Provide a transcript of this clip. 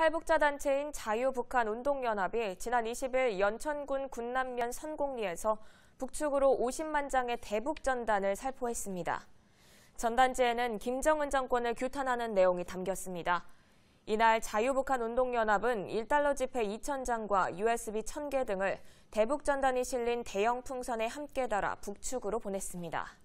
탈북자 단체인 자유북한운동연합이 지난 20일 연천군 군남면 선곡리에서 북측으로 50만 장의 대북전단을 살포했습니다. 전단지에는 김정은 정권을 규탄하는 내용이 담겼습니다. 이날 자유북한운동연합은 1달러 지폐 2천장과 USB 1,000개 등을 대북전단이 실린 대형 풍선에 함께 달아 북측으로 보냈습니다.